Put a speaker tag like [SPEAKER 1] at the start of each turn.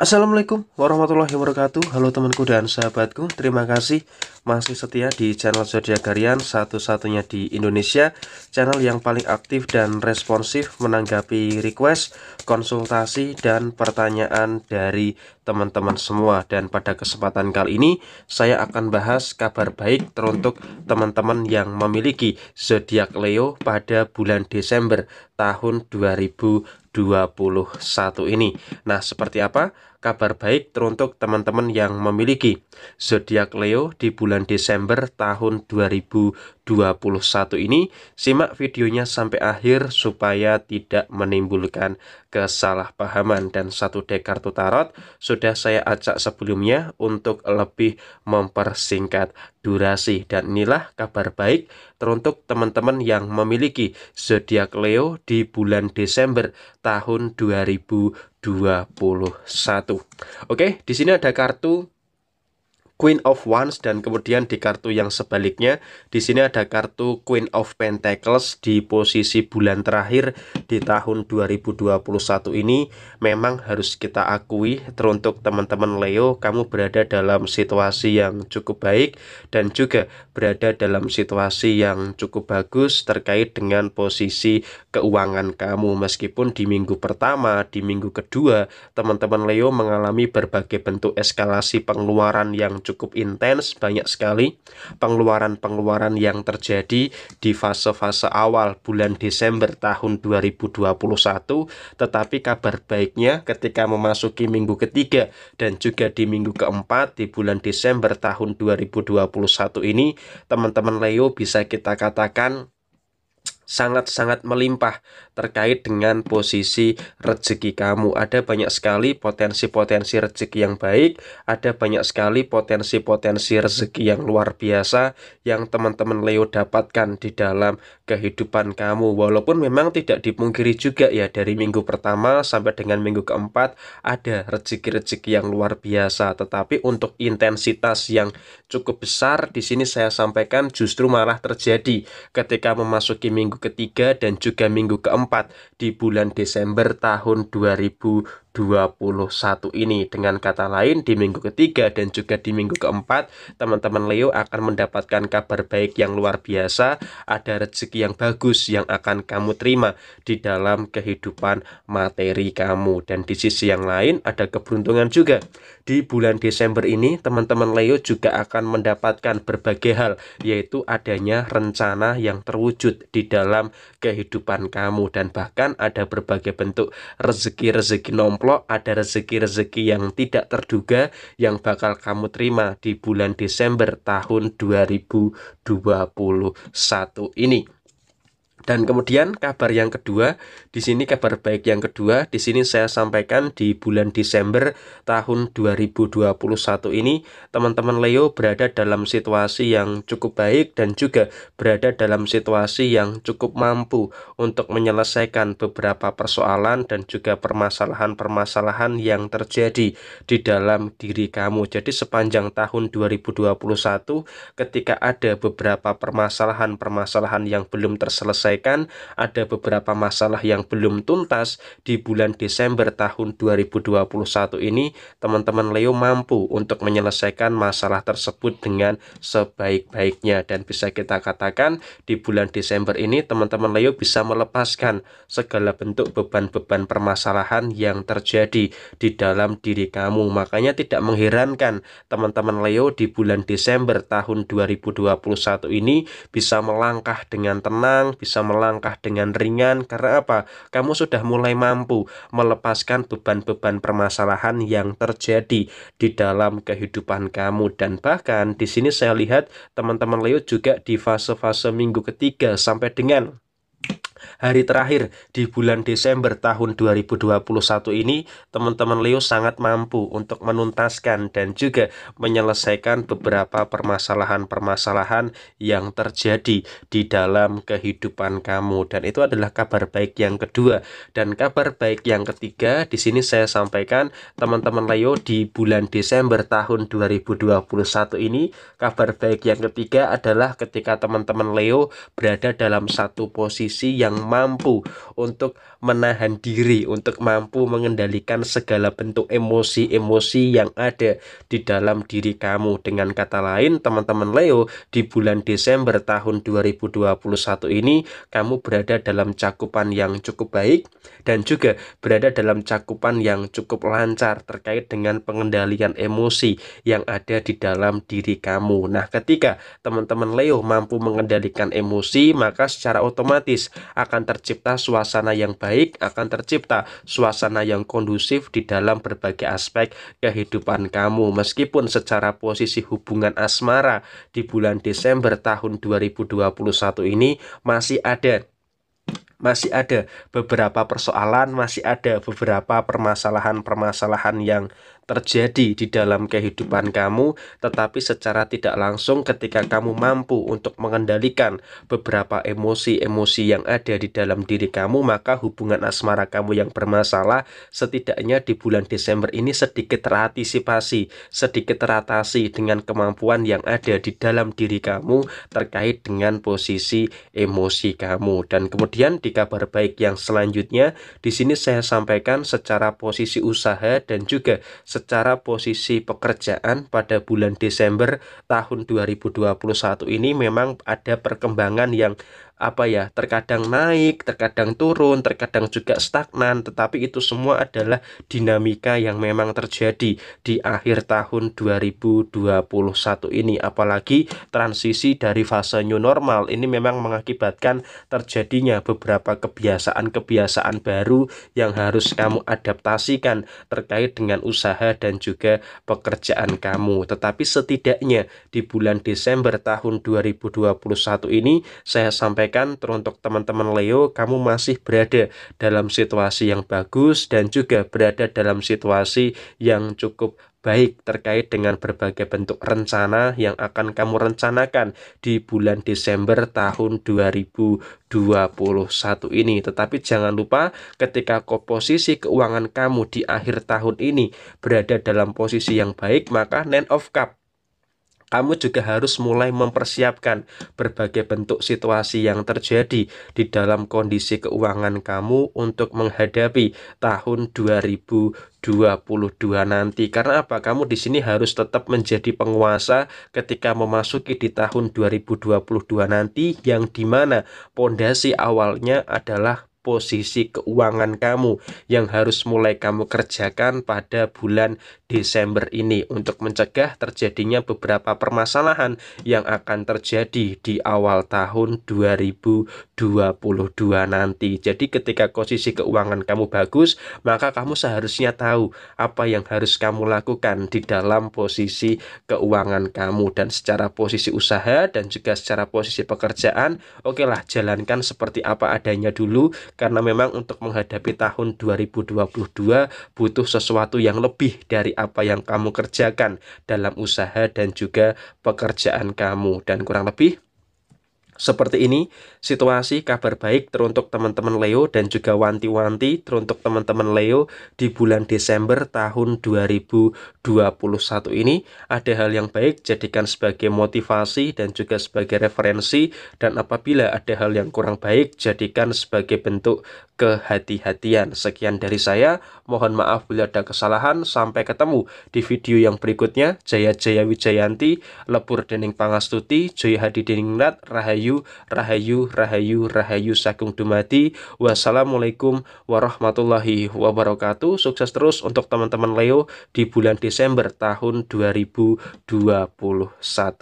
[SPEAKER 1] Assalamualaikum warahmatullahi wabarakatuh Halo temanku dan sahabatku Terima kasih masih setia di channel Zodiac Garian Satu-satunya di Indonesia Channel yang paling aktif dan responsif Menanggapi request, konsultasi, dan pertanyaan dari teman-teman semua Dan pada kesempatan kali ini Saya akan bahas kabar baik teruntuk teman-teman yang memiliki Zodiac Leo pada bulan Desember tahun 2021 ini Nah seperti apa? kabar baik teruntuk teman-teman yang memiliki zodiak Leo di bulan Desember tahun 2021 ini. Simak videonya sampai akhir supaya tidak menimbulkan kesalahpahaman dan satu dek kartu tarot sudah saya acak sebelumnya untuk lebih mempersingkat durasi dan inilah kabar baik teruntuk teman-teman yang memiliki zodiak Leo di bulan Desember tahun 2021 21. Oke, di sini ada kartu Queen of Wands dan kemudian di kartu yang sebaliknya di sini ada kartu Queen of Pentacles di posisi bulan terakhir di tahun 2021 ini memang harus kita akui teruntuk teman-teman Leo kamu berada dalam situasi yang cukup baik dan juga berada dalam situasi yang cukup bagus terkait dengan posisi keuangan kamu meskipun di minggu pertama di minggu kedua teman-teman Leo mengalami berbagai bentuk eskalasi pengeluaran yang cukup cukup intens, banyak sekali pengeluaran-pengeluaran yang terjadi di fase-fase awal bulan Desember tahun 2021. Tetapi kabar baiknya ketika memasuki minggu ketiga dan juga di minggu keempat di bulan Desember tahun 2021 ini, teman-teman Leo bisa kita katakan sangat-sangat melimpah terkait dengan posisi rezeki kamu. Ada banyak sekali potensi-potensi rezeki yang baik, ada banyak sekali potensi-potensi rezeki yang luar biasa yang teman-teman Leo dapatkan di dalam kehidupan kamu. Walaupun memang tidak dipungkiri juga ya dari minggu pertama sampai dengan minggu keempat ada rezeki-rezeki yang luar biasa, tetapi untuk intensitas yang cukup besar di sini saya sampaikan justru malah terjadi ketika memasuki minggu ketiga dan juga minggu keempat di bulan Desember tahun 2020 21 ini. Dengan kata lain, di minggu ketiga dan juga di minggu keempat, teman-teman Leo akan mendapatkan kabar baik yang luar biasa, ada rezeki yang bagus yang akan kamu terima di dalam kehidupan materi kamu. Dan di sisi yang lain, ada keberuntungan juga. Di bulan Desember ini, teman-teman Leo juga akan mendapatkan berbagai hal, yaitu adanya rencana yang terwujud di dalam kehidupan kamu dan bahkan ada berbagai bentuk rezeki-rezeki nomor cemplok ada rezeki-rezeki yang tidak terduga yang bakal kamu terima di bulan Desember tahun 2021 ini. Dan kemudian kabar yang kedua, di sini kabar baik yang kedua, di sini saya sampaikan di bulan Desember tahun 2021 ini teman-teman Leo berada dalam situasi yang cukup baik dan juga berada dalam situasi yang cukup mampu untuk menyelesaikan beberapa persoalan dan juga permasalahan-permasalahan yang terjadi di dalam diri kamu. Jadi sepanjang tahun 2021 ketika ada beberapa permasalahan-permasalahan yang belum terselesaikan sampaikan ada beberapa masalah yang belum tuntas di bulan Desember tahun 2021 ini teman-teman Leo mampu untuk menyelesaikan masalah tersebut dengan sebaik-baiknya dan bisa kita katakan di bulan Desember ini teman-teman Leo bisa melepaskan segala bentuk beban-beban permasalahan yang terjadi di dalam diri kamu makanya tidak mengherankan teman-teman Leo di bulan Desember tahun 2021 ini bisa melangkah dengan tenang bisa bisa melangkah dengan ringan karena apa? Kamu sudah mulai mampu melepaskan beban-beban permasalahan yang terjadi di dalam kehidupan kamu dan bahkan di sini saya lihat teman-teman Leo juga di fase-fase minggu ketiga sampai dengan hari terakhir di bulan Desember tahun 2021 ini teman-teman Leo sangat mampu untuk menuntaskan dan juga menyelesaikan beberapa permasalahan-permasalahan yang terjadi di dalam kehidupan kamu dan itu adalah kabar baik yang kedua dan kabar baik yang ketiga di sini saya sampaikan teman-teman Leo di bulan Desember tahun 2021 ini kabar baik yang ketiga adalah ketika teman-teman Leo berada dalam satu posisi yang yang mampu untuk menahan diri, untuk mampu mengendalikan segala bentuk emosi-emosi yang ada di dalam diri kamu. Dengan kata lain, teman-teman Leo, di bulan Desember tahun 2021 ini kamu berada dalam cakupan yang cukup baik dan juga berada dalam cakupan yang cukup lancar terkait dengan pengendalian emosi yang ada di dalam diri kamu. Nah, ketika teman-teman Leo mampu mengendalikan emosi, maka secara otomatis akan tercipta suasana yang baik, akan tercipta suasana yang kondusif di dalam berbagai aspek kehidupan kamu. Meskipun secara posisi hubungan asmara di bulan Desember tahun 2021 ini masih ada masih ada beberapa persoalan, masih ada beberapa permasalahan-permasalahan yang terjadi di dalam kehidupan kamu, tetapi secara tidak langsung ketika kamu mampu untuk mengendalikan beberapa emosi-emosi yang ada di dalam diri kamu, maka hubungan asmara kamu yang bermasalah setidaknya di bulan Desember ini sedikit terantisipasi, sedikit teratasi dengan kemampuan yang ada di dalam diri kamu terkait dengan posisi emosi kamu. Dan kemudian di kabar baik yang selanjutnya, di sini saya sampaikan secara posisi usaha dan juga secara posisi pekerjaan pada bulan Desember tahun 2021 ini memang ada perkembangan yang apa ya terkadang naik terkadang turun terkadang juga stagnan tetapi itu semua adalah dinamika yang memang terjadi di akhir tahun 2021 ini apalagi transisi dari fase new normal ini memang mengakibatkan terjadinya beberapa kebiasaan-kebiasaan baru yang harus kamu adaptasikan terkait dengan usaha dan juga pekerjaan kamu tetapi setidaknya di bulan Desember tahun 2021 ini saya sampaikan sampaikan teruntuk teman-teman Leo, kamu masih berada dalam situasi yang bagus dan juga berada dalam situasi yang cukup baik terkait dengan berbagai bentuk rencana yang akan kamu rencanakan di bulan Desember tahun 2021 ini. Tetapi jangan lupa ketika komposisi keuangan kamu di akhir tahun ini berada dalam posisi yang baik, maka Nine of Cup kamu juga harus mulai mempersiapkan berbagai bentuk situasi yang terjadi di dalam kondisi keuangan kamu untuk menghadapi tahun 2022 nanti. Karena apa? Kamu di sini harus tetap menjadi penguasa ketika memasuki di tahun 2022 nanti yang dimana pondasi awalnya adalah posisi keuangan kamu yang harus mulai kamu kerjakan pada bulan Desember ini untuk mencegah terjadinya beberapa permasalahan yang akan terjadi di awal tahun 2020. 2022 nanti. Jadi ketika posisi keuangan kamu bagus, maka kamu seharusnya tahu apa yang harus kamu lakukan di dalam posisi keuangan kamu dan secara posisi usaha dan juga secara posisi pekerjaan. Oke lah, jalankan seperti apa adanya dulu karena memang untuk menghadapi tahun 2022 butuh sesuatu yang lebih dari apa yang kamu kerjakan dalam usaha dan juga pekerjaan kamu dan kurang lebih seperti ini situasi kabar baik teruntuk teman-teman Leo dan juga wanti-wanti teruntuk teman-teman Leo di bulan Desember tahun 2021 ini ada hal yang baik jadikan sebagai motivasi dan juga sebagai referensi dan apabila ada hal yang kurang baik jadikan sebagai bentuk kehati-hatian. Sekian dari saya, mohon maaf bila ada kesalahan. Sampai ketemu di video yang berikutnya. Jaya Jaya Wijayanti, Lebur Dening Pangastuti, Jaya Hadi Dening Nat, Rahayu, Rahayu, Rahayu, Rahayu Sagung Dumadi. Wassalamualaikum warahmatullahi wabarakatuh. Sukses terus untuk teman-teman Leo di bulan Desember tahun 2021.